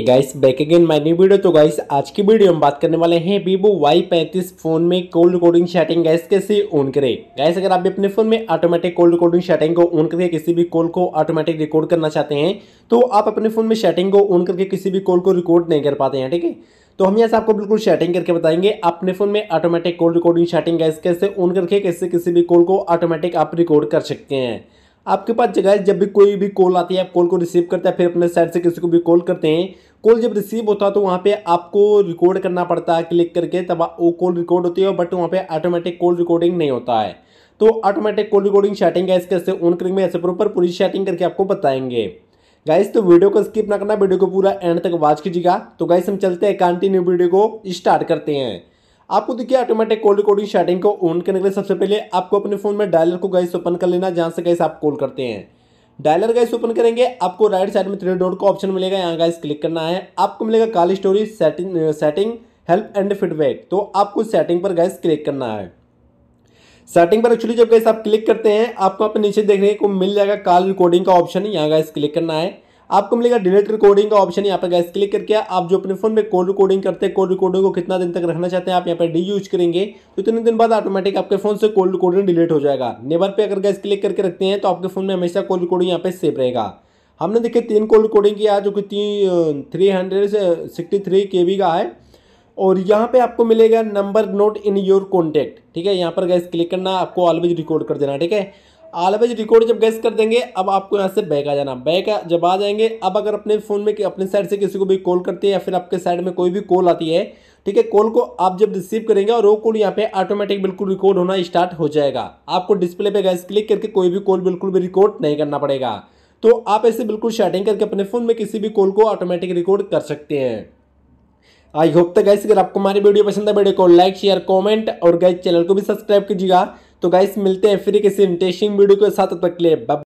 guys back again my new video तो guys आज की वीडियो हम बात करने वाले हैं वीवो वाई पैंतीस फोन में कोल्ड कोडिंग सेटिंग गाइस कैसे ऑन करें गाइस अगर आप भी अपने फोन में ऑटोमेटिक कोल्ड कोडिंग सेटिंग को ऑन करके किसी भी कॉल को ऑटोमेटिक रिकॉर्ड करना चाहते हैं तो आप अपने फोन में शेटिंग को ऑन करके किसी भी कॉल को रिकॉर्ड नहीं कर पाते हैं ठीक है तो हम यहाँ से आपको बिल्कुल सेटिंग करके बताएंगे अपने फोन में automatic call recording setting guys कैसे ऑन करके कैसे किसी भी कॉल को ऑटोमेटिक आप रिकॉर्ड कर सकते हैं आपके पास जगह जब भी कोई भी कॉल आती है आप कॉल को रिसीव करते हैं फिर अपने साइड से किसी को भी कॉल करते हैं कॉल जब रिसीव होता है तो वहाँ पे आपको रिकॉर्ड करना पड़ता है क्लिक करके तब वो कॉल रिकॉर्ड होती है बट वहाँ पे ऑटोमेटिक कॉल रिकॉर्डिंग नहीं होता है तो automatic call recording setting guys कैसे ऑन करेंगे ऐसे प्रॉपर पूरी शैटिंग करके आपको बताएंगे गाइस तो वीडियो को स्किप ना करना वीडियो को पूरा एंड तक वॉच कीजिएगा तो गाइस हम चलते हैं कंटिन्यू वीडियो को स्टार्ट करते हैं आपको देखिए ऑटोमेटिक कॉल रिकॉर्डिंग सेटिंग को ऑन करने के लिए सबसे पहले आपको अपने फ़ोन में डायलर को गैस ओपन कर लेना जहाँ से गैस आप कॉल करते हैं डायलर गैस ओपन करेंगे आपको राइट साइड में थ्री डॉट का ऑप्शन मिलेगा यहाँ गैस क्लिक करना है आपको मिलेगा call history setting setting help and feedback तो आपको सेटिंग पर गैस क्लिक करना है सेटिंग पर एक्चुअली जब गैस आप क्लिक करते हैं आपको आप नीचे देखने को मिल जाएगा कॉल रिकॉर्डिंग का ऑप्शन यहाँ गैस क्लिक करना है आपको मिलेगा डिलीट रिकॉर्डिंग का ऑप्शन यहाँ पर गैस क्लिक करके आप जो अपने फोन में कॉल रिकॉर्डिंग करते हैं कॉल रिकॉर्डिंग को कितना दिन तक रखना चाहते हैं आप यहाँ पर डी यूज करेंगे तो इतने दिन बाद ऑटोमेटिक आपके फोन से कॉल रिकॉर्डिंग डिलीट हो जाएगा नेबर पर अगर गैस क्लिक करके रखते हैं तो आपके फोन में हमेशा कॉल रिकॉर्डिंग यहाँ पर सेफ रहेगा हमने देखे तीन कॉल रिकॉर्डिंग किया जो कि तीन थ्री हंड्रेड सिक्सटी थ्री के का है और यहाँ पे आपको मिलेगा number not in your contact ठीक है यहाँ पर गैस क्लिक करना आपको ऑलवेज रिकॉर्ड कर देना ठीक है ऑलवेज रिकॉर्ड जब गैस कर देंगे अब आपको यहाँ से बैक आ जाना बैक जब आ जाएंगे अब अगर अपने फ़ोन में अपने साइड से किसी को भी कॉल करते हैं या फिर आपके साइड में कोई भी कॉल आती है ठीक है कॉल को आप जब रिसीव करेंगे और वो कॉल यहाँ पे ऑटोमेटिक बिल्कुल रिकॉर्ड होना स्टार्ट हो जाएगा आपको डिस्प्ले पे गैस क्लिक करके कोई भी कॉल बिल्कुल भी रिकॉर्ड नहीं करना पड़ेगा तो आप ऐसे बिल्कुल शेटिंग करके अपने फ़ोन में किसी भी कॉल को ऑटोमेटिक रिकॉर्ड कर सकते हैं आई होप तक गैस अगर आपको हमारी वीडियो पसंद है वीडियो को लाइक शेयर कॉमेंट और गैस चैनल को भी सब्सक्राइब कीजिएगा तो गाइस मिलते हैं फिर किसी इंटरेस्टिंग वीडियो के साथ तक ले